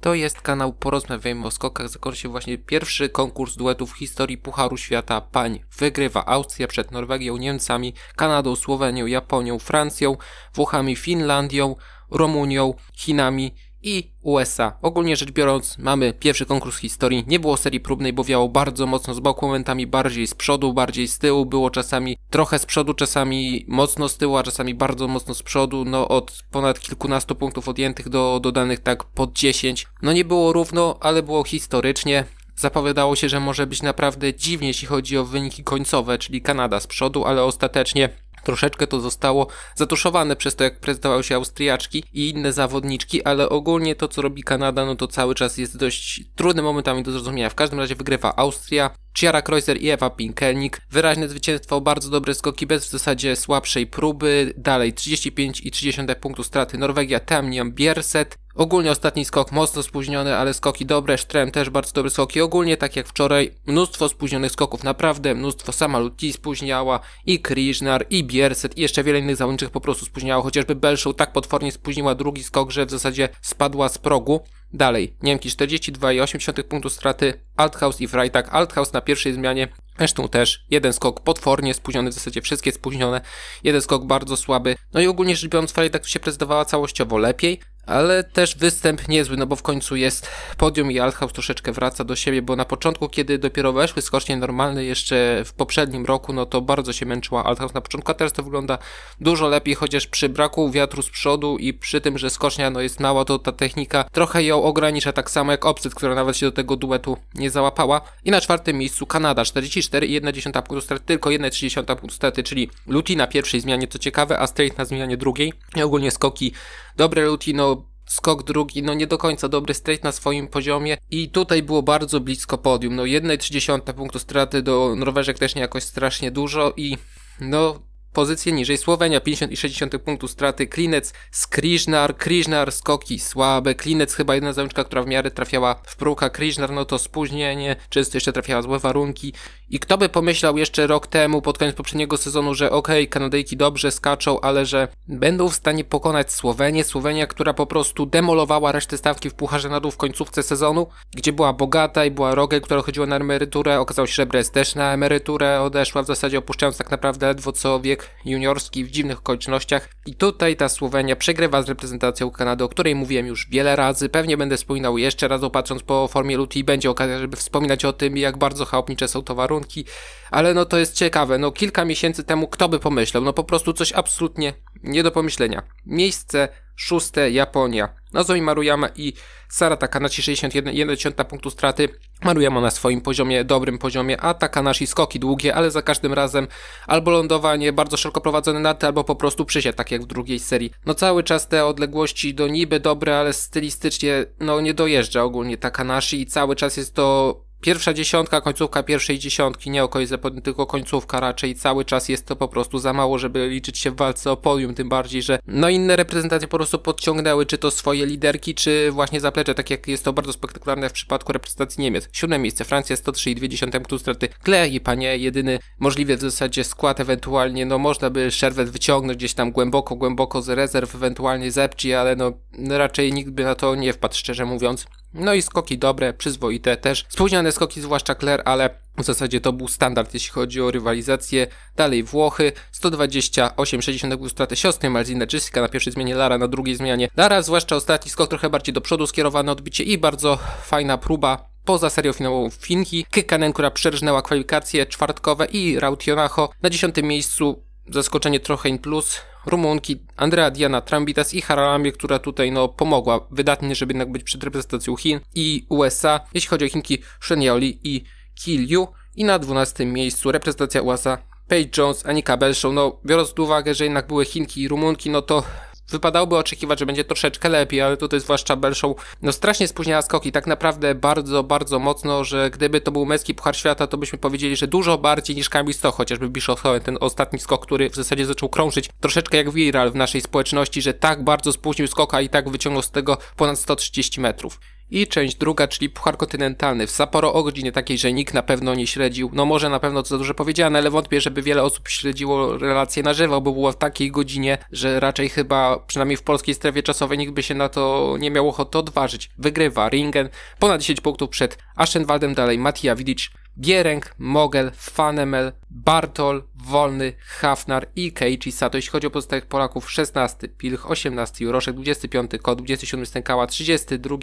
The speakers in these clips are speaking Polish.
To jest kanał Porozmawiajmy o skokach. Zakończy się właśnie pierwszy konkurs duetów w historii Pucharu Świata Pań. Wygrywa Austria przed Norwegią, Niemcami, Kanadą, Słowenią, Japonią, Francją, Włochami, Finlandią, Rumunią, Chinami i USA. Ogólnie rzecz biorąc, mamy pierwszy konkurs historii. Nie było serii próbnej, bo wiało bardzo mocno z boku, momentami bardziej z przodu, bardziej z tyłu. Było czasami trochę z przodu, czasami mocno z tyłu, a czasami bardzo mocno z przodu. No od ponad kilkunastu punktów odjętych do dodanych tak pod dziesięć. No nie było równo, ale było historycznie. Zapowiadało się, że może być naprawdę dziwnie, jeśli chodzi o wyniki końcowe, czyli Kanada z przodu, ale ostatecznie Troszeczkę to zostało zatuszowane przez to, jak prezentowały się Austriaczki i inne zawodniczki, ale ogólnie to, co robi Kanada, no to cały czas jest dość trudnym momentami do zrozumienia. W każdym razie wygrywa Austria, Ciara Kreuser i Ewa Pinkelnik. Wyraźne zwycięstwo, bardzo dobre skoki bez w zasadzie słabszej próby. Dalej 35 i 30 punktu straty Norwegia, Tamniam Bierset. Ogólnie ostatni skok mocno spóźniony, ale skoki dobre, Sztrem też bardzo dobre skoki. Ogólnie tak jak wczoraj, mnóstwo spóźnionych skoków, naprawdę mnóstwo. Sama Lutti spóźniała, i Krishnar, i Bierset, i jeszcze wiele innych zawodniczych po prostu spóźniało. Chociażby Belshow tak potwornie spóźniła drugi skok, że w zasadzie spadła z progu. Dalej, Niemki 42,8 punktu straty, Althaus i Freitag. Althaus na pierwszej zmianie Zresztą też jeden skok potwornie spóźniony, w zasadzie wszystkie spóźnione, jeden skok bardzo słaby. No i ogólnie rzecz biorąc, Freitag się prezentowała całościowo lepiej, ale też występ niezły, no bo w końcu jest podium i Althaus troszeczkę wraca do siebie, bo na początku, kiedy dopiero weszły skocznie normalne jeszcze w poprzednim roku, no to bardzo się męczyła Althaus na początku, a teraz to wygląda dużo lepiej, chociaż przy braku wiatru z przodu i przy tym, że skocznia no jest mała, to ta technika trochę ją ogranicza, tak samo jak Obsyt, która nawet się do tego duetu nie załapała. I na czwartym miejscu Kanada, 44,1 punktu straty, tylko 1,3 punktu straty, czyli Luti na pierwszej zmianie, co ciekawe, a Strait na zmianie drugiej. I ogólnie skoki Dobre Lutino, skok drugi, no nie do końca dobry, straight na swoim poziomie i tutaj było bardzo blisko podium, no 1,3 punktu straty do Norweżek też nie jakoś strasznie dużo i no pozycje niżej Słowenia 50 i 60 punktów straty, Klinec, Skriżnar, Kriżnar, skoki słabe, Klinec chyba jedna załączka, która w miarę trafiała w próka, Kriżnar no to spóźnienie, często jeszcze trafiała złe warunki i kto by pomyślał jeszcze rok temu, pod koniec poprzedniego sezonu, że okej, okay, Kanadyjki dobrze skaczą, ale że będą w stanie pokonać Słowenię, Słowenia, która po prostu demolowała resztę stawki w Pucharze nadu w końcówce sezonu, gdzie była bogata i była rogę która chodziła na emeryturę, okazało się, że Brest też na emeryturę odeszła, w zasadzie opuszczając tak naprawdę ledwo co wiek meczek juniorski w dziwnych okolicznościach i tutaj ta Słowenia przegrywa z reprezentacją Kanady, o której mówiłem już wiele razy. Pewnie będę wspominał jeszcze raz, opatrząc po formie luty i będzie okazja, żeby wspominać o tym, jak bardzo chałupnicze są to warunki, ale no to jest ciekawe. No kilka miesięcy temu kto by pomyślał, no po prostu coś absolutnie nie do pomyślenia. Miejsce szóste Japonia. Nozoi Maruyama i Sara Takanashi 61,1 punktu straty. Maruyama na swoim poziomie, dobrym poziomie, a Takanashi skoki długie, ale za każdym razem albo lądowanie bardzo szeroko prowadzone na albo po prostu przysiad, tak jak w drugiej serii. No cały czas te odległości do niby dobre, ale stylistycznie no nie dojeżdża ogólnie Takanashi i cały czas jest to Pierwsza dziesiątka, końcówka pierwszej dziesiątki, nie Okoizę, tylko końcówka raczej cały czas jest to po prostu za mało, żeby liczyć się w walce o podium, tym bardziej, że no inne reprezentacje po prostu podciągnęły czy to swoje liderki, czy właśnie zaplecze, tak jak jest to bardzo spektakularne w przypadku reprezentacji Niemiec. Siódme miejsce Francja 103,2 punktu straty i panie, jedyny możliwy w zasadzie skład, ewentualnie no można by Szerwet wyciągnąć gdzieś tam głęboko, głęboko z rezerw, ewentualnie Zepci, ale no raczej nikt by na to nie wpadł, szczerze mówiąc. No i skoki dobre, przyzwoite też. Spóźnione skoki, zwłaszcza Claire, ale w zasadzie to był standard, jeśli chodzi o rywalizację. Dalej Włochy, 128, 60 straty siostry Malzina Jessica na pierwszej zmianie, Lara na drugiej zmianie. Lara, zwłaszcza ostatni skok, trochę bardziej do przodu skierowane odbicie i bardzo fajna próba poza serią finałową Finki. Kykanen, która przerżnęła kwalifikacje czwartkowe i Rautionacho na dziesiątym miejscu zaskoczenie trochę in plus, Rumunki Andrea Diana Trambitas i Haralamie, która tutaj no, pomogła wydatnie, żeby jednak być przed reprezentacją Chin i USA. Jeśli chodzi o Chinki, Shenyoli i Kiliu. I na 12 miejscu reprezentacja USA Paige Jones, Anika Belshaw. No, biorąc pod uwagę, że jednak były Chinki i Rumunki, no to wypadałoby oczekiwać, że będzie troszeczkę lepiej, ale tutaj zwłaszcza Belszą no strasznie spóźniała skoki, tak naprawdę bardzo, bardzo mocno, że gdyby to był męski Puchar Świata, to byśmy powiedzieli, że dużo bardziej niż Kamil Stoch, chociażby Bischoff ten ostatni skok, który w zasadzie zaczął krążyć troszeczkę jak viral w naszej społeczności, że tak bardzo spóźnił skoka i tak wyciągnął z tego ponad 130 metrów. I część druga, czyli Puchar Kontynentalny w Sapporo o godzinie takiej, że nikt na pewno nie śledził. No może na pewno to za dużo powiedziane, ale wątpię, żeby wiele osób śledziło relacje na żywo, bo było w takiej godzinie, że raczej chyba, przynajmniej w polskiej strefie czasowej, nikt by się na to nie miał ochoty odważyć. Wygrywa Ringen ponad 10 punktów przed Aschenwaldem, dalej Matija Widic, Bieręk, Mogel, Fanemel, Bartol, Wolny, Hafnar i Keiichi Sato. Jeśli chodzi o pozostałych Polaków, 16, Pilch, 18, Juroszek, 25, Kot, 27, Stękała, 32,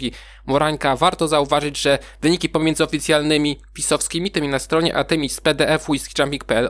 Morańka. Warto zauważyć, że wyniki pomiędzy oficjalnymi pisowskimi, tymi na stronie, a tymi z PDF-u i z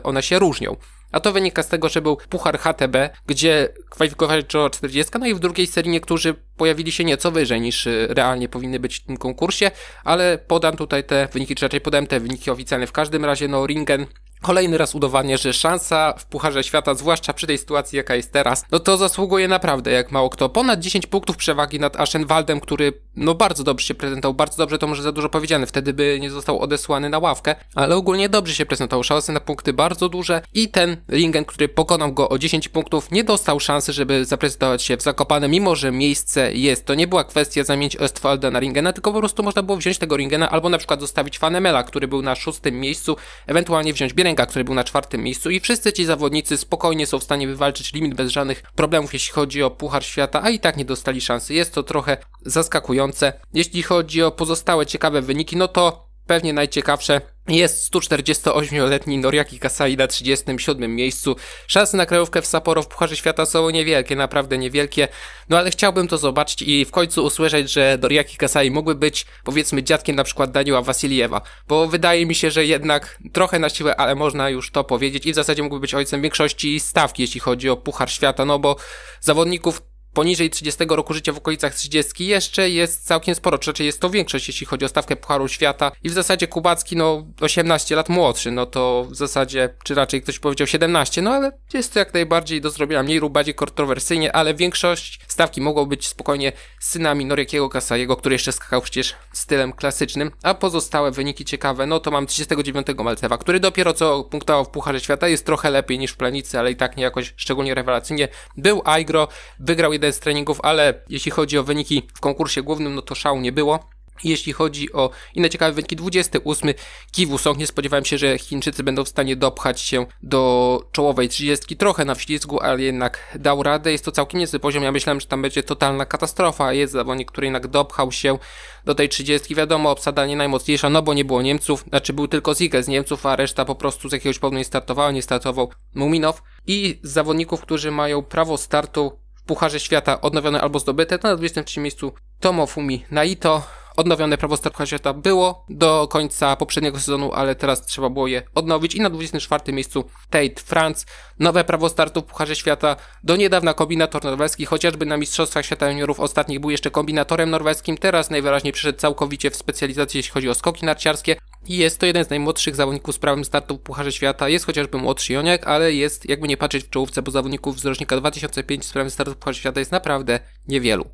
one się różnią. A to wynika z tego, że był Puchar HTB, gdzie kwalifikowali do 40, no i w drugiej serii niektórzy pojawili się nieco wyżej niż y, realnie powinny być w tym konkursie, ale podam tutaj te wyniki, czy raczej podam te wyniki oficjalne. W każdym razie, no Ringen Kolejny raz udowadnia, że szansa w Pucharze Świata, zwłaszcza przy tej sytuacji, jaka jest teraz, no to zasługuje naprawdę jak mało kto. Ponad 10 punktów przewagi nad Aschenwaldem, który no bardzo dobrze się prezentował, bardzo dobrze to może za dużo powiedziane, wtedy by nie został odesłany na ławkę, ale ogólnie dobrze się prezentował, szanse na punkty bardzo duże i ten Ringen, który pokonał go o 10 punktów, nie dostał szansy, żeby zaprezentować się w Zakopane, mimo że miejsce jest. To nie była kwestia zamienić Ostwalda na Ringena, tylko po prostu można było wziąć tego Ringena albo na przykład zostawić Fanemela, który był na szóstym miejscu, ewentualnie wziąć Bielę Kierenka, który był na czwartym miejscu i wszyscy ci zawodnicy spokojnie są w stanie wywalczyć limit bez żadnych problemów, jeśli chodzi o Puchar Świata, a i tak nie dostali szansy. Jest to trochę zaskakujące. Jeśli chodzi o pozostałe ciekawe wyniki, no to pewnie najciekawsze jest 148-letni Noriaki Kasai na 37 miejscu. Szanse na krajówkę w Sapporo w Pucharze Świata są niewielkie, naprawdę niewielkie. No ale chciałbym to zobaczyć i w końcu usłyszeć, że Noriaki Kasai mógłby być powiedzmy dziadkiem na przykład Daniela Wasiliewa. Bo wydaje mi się, że jednak trochę na siłę, ale można już to powiedzieć i w zasadzie mógłby być ojcem większości stawki, jeśli chodzi o Puchar Świata. No bo zawodników poniżej 30 roku życia w okolicach 30 jeszcze jest całkiem sporo, czy raczej jest to większość, jeśli chodzi o stawkę Pucharu Świata i w zasadzie Kubacki, no 18 lat młodszy, no to w zasadzie, czy raczej ktoś powiedział 17, no ale jest to jak najbardziej do zrobienia, mniej lub bardziej kontrowersyjnie, ale większość stawki mogą być spokojnie synami Noriakiego Kasajego, który jeszcze skakał przecież stylem klasycznym, a pozostałe wyniki ciekawe, no to mam 39 Maltewa, który dopiero co punktował w Pucharze Świata, jest trochę lepiej niż w Planicy, ale i tak nie jakoś szczególnie rewelacyjnie, był Aigro, wygrał jeden z treningów, ale jeśli chodzi o wyniki w konkursie głównym, no to szału nie było. Jeśli chodzi o inne ciekawe wyniki, 28 Kiwu Song. Nie spodziewałem się, że Chińczycy będą w stanie dopchać się do czołowej 30. Trochę na wślizgu, ale jednak dał radę. Jest to całkiem niezły poziom. Ja myślałem, że tam będzie totalna katastrofa. Jest zawodnik, który jednak dopchał się do tej 30. Wiadomo, obsada nie najmocniejsza, no bo nie było Niemców. Znaczy był tylko Ziegel z Niemców, a reszta po prostu z jakiegoś powodu nie startowała. Nie startował Muminow. I z zawodników, którzy mają prawo startu Pucharze Świata odnowione albo zdobyte. Na 23 miejscu Tomofumi Naito. Odnowione prawo Pucharze Świata było do końca poprzedniego sezonu, ale teraz trzeba było je odnowić. I na 24 miejscu Tate France. Nowe prawo startu w Pucharze Świata. Do niedawna kombinator norweski, chociażby na Mistrzostwach Świata Juniorów ostatnich był jeszcze kombinatorem norweskim. Teraz najwyraźniej przyszedł całkowicie w specjalizację, jeśli chodzi o skoki narciarskie. I jest to jeden z najmłodszych zawodników z prawym startu w Pucharze Świata. Jest chociażby młodszy Joniak, ale jest jakby nie patrzeć w czołówce, bo zawodników z rocznika 2005 z prawym startu w Pucharze Świata jest naprawdę niewielu.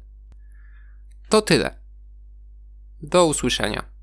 To tyle. Do usłyszenia.